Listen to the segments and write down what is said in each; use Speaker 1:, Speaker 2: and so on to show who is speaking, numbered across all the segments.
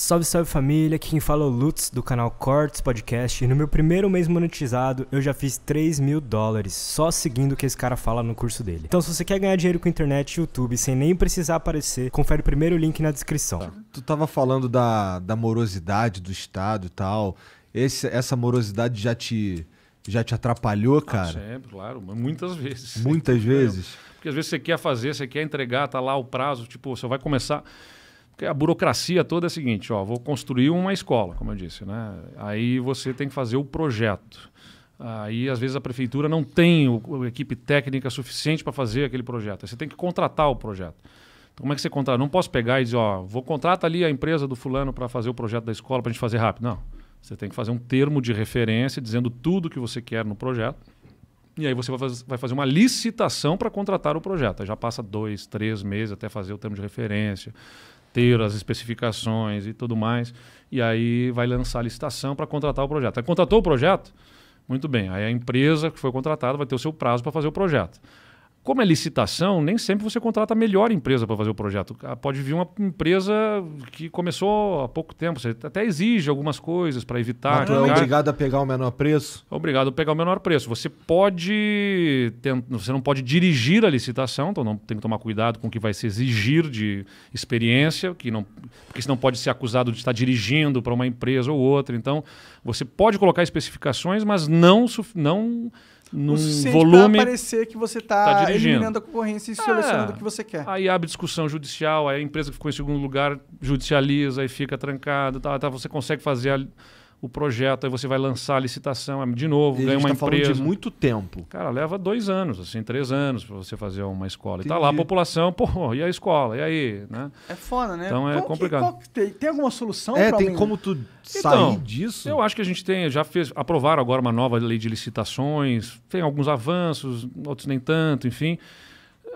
Speaker 1: Salve, salve família, aqui quem fala é o Lutz do canal Cortes Podcast e no meu primeiro mês monetizado eu já fiz 3 mil dólares só seguindo o que esse cara fala no curso dele. Então se você quer ganhar dinheiro com internet e YouTube sem nem precisar aparecer, confere o primeiro link na descrição. Tu tava falando da, da morosidade do Estado e tal, Esse, essa morosidade já te, já te atrapalhou, ah, cara? Ah, sempre, claro, muitas vezes. Muitas é, vezes? Porque às vezes você quer fazer, você quer entregar, tá lá o prazo, tipo, você vai começar... Porque a burocracia toda é a seguinte, ó, vou construir uma escola, como eu disse, né? Aí você tem que fazer o projeto. Aí, às vezes, a prefeitura não tem o, a equipe técnica suficiente para fazer aquele projeto. Aí você tem que contratar o projeto. Então, como é que você contrata? Não posso pegar e dizer, ó, vou contratar ali a empresa do fulano para fazer o projeto da escola para a gente fazer rápido. Não. Você tem que fazer um termo de referência dizendo tudo que você quer no projeto. E aí você vai fazer uma licitação para contratar o projeto. Aí já passa dois, três meses até fazer o termo de referência ter as especificações e tudo mais. E aí vai lançar a licitação para contratar o projeto. Aí contratou o projeto? Muito bem. Aí a empresa que foi contratada vai ter o seu prazo para fazer o projeto. Como é licitação, nem sempre você contrata a melhor empresa para fazer o projeto. Ah, pode vir uma empresa que começou há pouco tempo, você até exige algumas coisas para evitar. Mas é obrigado a pegar o menor preço? obrigado a pegar o menor preço. Você pode. Você não pode dirigir a licitação, então não tem que tomar cuidado com o que vai se exigir de experiência, que não... porque senão pode ser acusado de estar dirigindo para uma empresa ou outra. Então, você pode colocar especificações, mas não. não num volume. Para parecer que você está tá, tá eliminando a concorrência e selecionando é. o que você quer. Aí abre discussão judicial, aí a empresa que ficou em segundo lugar judicializa e fica trancada. Tá, tá, você consegue fazer a o projeto, aí você vai lançar a licitação, é de novo, ganha uma tá empresa. Falando de muito tempo. Cara, leva dois anos, assim, três anos para você fazer uma escola. Entendi. E tá lá a população, pô, e a escola? E aí? Né? É foda, né? Então é como complicado. Que, que tem, tem, alguma solução? É, tem como tu sair então, disso? Eu acho que a gente tem, já fez, aprovaram agora uma nova lei de licitações, tem alguns avanços, outros nem tanto, enfim.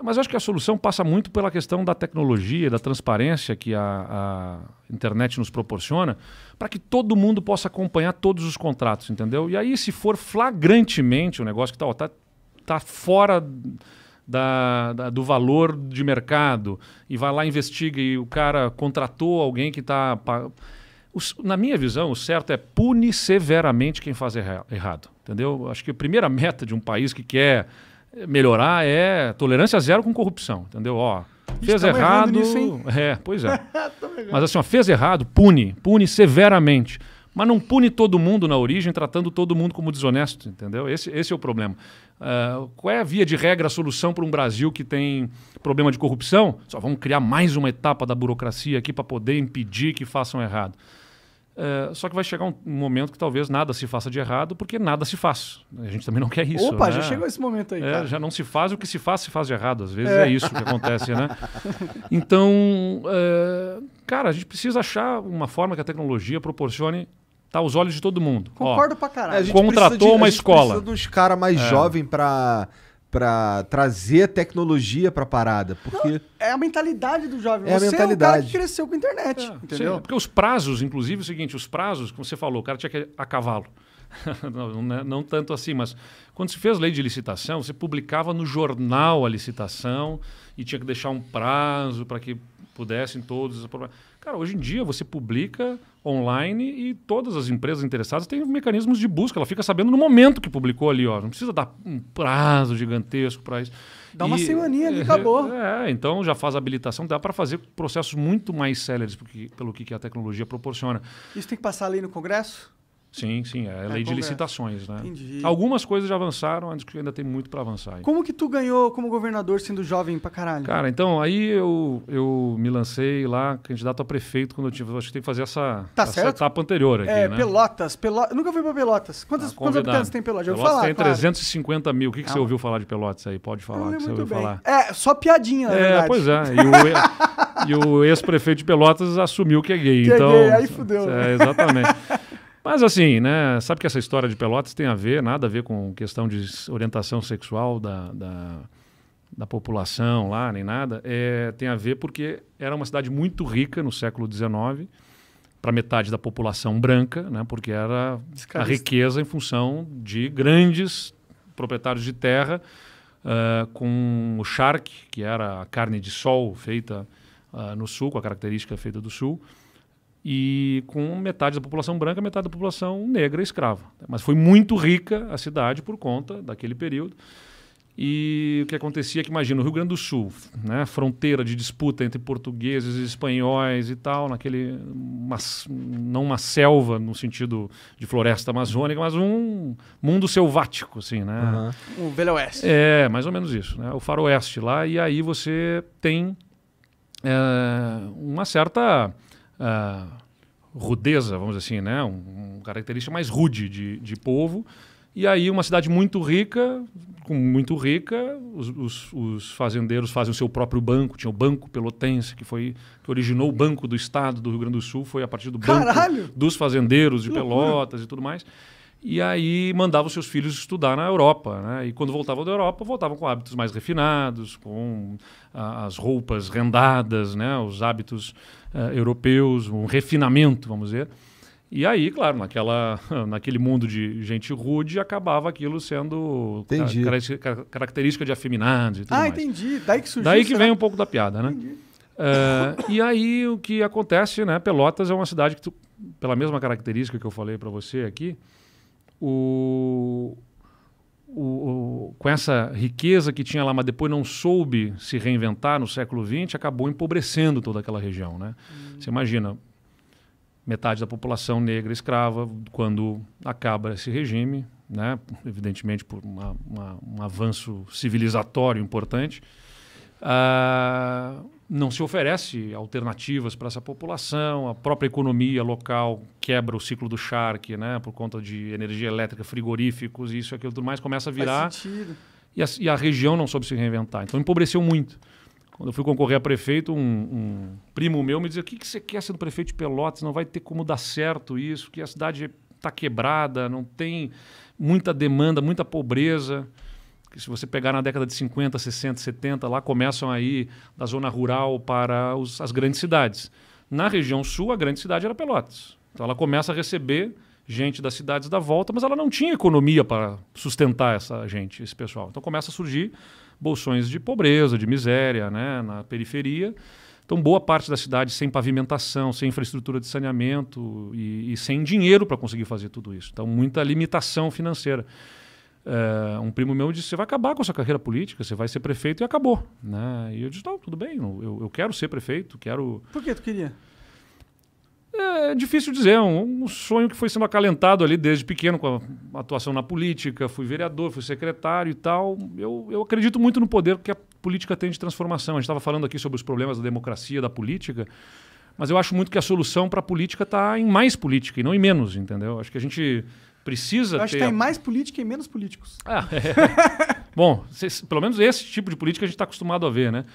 Speaker 1: Mas eu acho que a solução passa muito pela questão da tecnologia, da transparência que a, a internet nos proporciona, para que todo mundo possa acompanhar todos os contratos, entendeu? E aí, se for flagrantemente o um negócio que está tá, tá fora da, da, do valor de mercado e vai lá investiga e o cara contratou alguém que está. Na minha visão, o certo é punir severamente quem faz erra, errado. Entendeu? Acho que a primeira meta de um país que quer melhorar é tolerância zero com corrupção, entendeu? Ó, fez errado. Nisso, é, pois é. Mas assim, ó, fez errado, pune, pune severamente. Mas não pune todo mundo na origem, tratando todo mundo como desonesto, entendeu? Esse, esse é o problema. Uh, qual é a via de regra, a solução para um Brasil que tem problema de corrupção? Só vamos criar mais uma etapa da burocracia aqui para poder impedir que façam errado. Eh, só que vai chegar um, momento que talvez nada se faça de errado, porque nada se faz. A gente também não quer isso. Opa, né? já chegou esse momento aí. É, já não se faz, o que se faz, se faz de errado. Às vezes é, é isso que acontece, né? Então, eh, cara, a gente precisa achar uma forma que a tecnologia proporcione tá aos olhos de todo mundo. Concordo Ó, pra caralho. É, a gente contratou de, uma a gente escola. precisa de uns caras mais é. jovem para para trazer tecnologia para parada, porque não, é a mentalidade do jovem. É você é a mentalidade. é o cara que cresceu com a internet, é, entendeu? Sim, é, porque os prazos, inclusive, é o seguinte, os prazos, como você falou, o cara tinha que a cavalo. não, não, é, não, tanto assim, mas quando se fez lei de licitação, você publicava no jornal a licitação e tinha que deixar um prazo para que pudessem todos Cara, hoje em dia você publica online e todas as empresas interessadas têm mecanismos de busca. Ela fica sabendo no momento que publicou ali, ó. Não precisa dar um prazo gigantesco para isso. Dá e, uma semaninha ali, acabou. É, então já faz habilitação, dá para fazer processos muito mais céleres porque, pelo que a tecnologia proporciona. Isso tem que passar ali no Congresso? Sim, sim, é, é lei de licitações, né? Entendi. Algumas coisas já avançaram, que ainda tem muito para avançar. Hein? Como que tu ganhou como governador sendo jovem para caralho? Cara, então aí eu, eu me lancei lá, candidato a prefeito, quando eu tive. Acho que tem que fazer essa, tá essa certo? etapa anterior aqui. É, né? Pelotas, Pelotas. Nunca fui para Pelotas. Tá, quantos, ah, quantos habitantes tem Pelotas? Já falar? Tem claro. 350 mil. O que, que você ouviu falar de Pelotas aí? Pode falar. que você ouviu bem. falar? É, só piadinha, na é, verdade. Pois é. E o, ex-prefeito de Pelotas assumiu que é gay. Que é então, é gay, aí fudeu. É, exatamente. Mas assim, né? Sabe que essa história de Pelotas tem a ver, nada a ver com questão de orientação sexual da, da, da população lá, nem nada. É, tem a ver porque era uma cidade muito rica no século XIX para metade da população branca, né? Porque era a riqueza em função de grandes proprietários de terra uh, com o charque, que era a carne de sol feita uh, no sul, com a característica feita do sul e com metade da população branca, metade da população negra escrava. Mas foi muito rica a cidade por conta daquele período. E o que acontecia é que, imagina, o Rio Grande do Sul, né, fronteira de disputa entre portugueses e espanhóis e tal, naquele, uma, não uma selva no sentido de floresta amazônica, mas um mundo selvático, assim, né? Uhum. O Velho Oeste. É, mais ou menos isso, né? O faroeste lá, e aí você tem é, uma certa uh, rudeza, vamos dizer assim, né? um, um característica mais rude de, de povo. E aí uma cidade muito rica, com muito rica, os, os, os, fazendeiros fazem o seu próprio banco. Tinha o Banco Pelotense, que foi que originou o Banco do Estado do Rio Grande do Sul, foi a partir do Caralho! Banco dos Fazendeiros de Pelotas e tudo mais e aí mandavam seus filhos estudar na Europa. Né? E quando voltavam da Europa, voltavam com hábitos mais refinados, com as roupas rendadas, né? os hábitos uh, europeus, um refinamento, vamos dizer. E aí, claro, naquela, naquele mundo de gente rude, acabava aquilo sendo car característica de afeminados e tudo ah, mais. Ah, entendi. Daí que surgiu. Daí que vem um pouco da piada, né? Entendi. Uh, e aí o que acontece, né? Pelotas é uma cidade que, tu, pela mesma característica que eu falei para você aqui, o, o, com essa riqueza que tinha lá, mas depois não soube se reinventar no século XX, acabou empobrecendo toda aquela região. Né? Hum. Você imagina, metade da população negra escrava, quando acaba esse regime, né? evidentemente por uma, uma, um avanço civilizatório importante, uh, não se oferece alternativas para essa população, a própria economia local quebra o ciclo do charque, né, por conta de energia elétrica, frigoríficos, e isso e aquilo tudo mais, começa a virar. E a, e a, região não soube se reinventar. Então empobreceu muito. Quando eu fui concorrer a prefeito, um, um primo meu me dizia: o que, que você quer sendo prefeito de Pelotas? Não vai ter como dar certo isso, que a cidade está quebrada, não tem muita demanda, muita pobreza se você pegar na década de 50, 60, 70, lá começam aí da zona rural para os, as grandes cidades. Na região sul, a grande cidade era Pelotas. Então ela começa a receber gente das cidades da volta, mas ela não tinha economia para sustentar essa gente, esse pessoal. Então começa a surgir bolsões de pobreza, de miséria, né, na periferia. Então, boa parte da cidade sem pavimentação, sem infraestrutura de saneamento e, e sem dinheiro para conseguir fazer tudo isso. Então, muita limitação financeira. É, um primo meu disse: você vai acabar com a sua carreira política, você vai ser prefeito e acabou. Né? E eu disse: não, tudo bem, eu, eu quero ser prefeito, quero. Por que tu queria? É, é difícil dizer, um, um sonho que foi sendo acalentado ali desde pequeno, com a atuação na política, fui vereador, fui secretário e tal. Eu, eu acredito muito no poder que a política tem de transformação. A gente estava falando aqui sobre os problemas da democracia, da política, mas eu acho muito que a solução para a política está em mais política e não em menos, entendeu? Acho que a gente precisa Eu acho ter... que tá tem mais política e menos políticos. Ah, é. Bom, cês, pelo menos esse tipo de política a gente está acostumado a ver, né?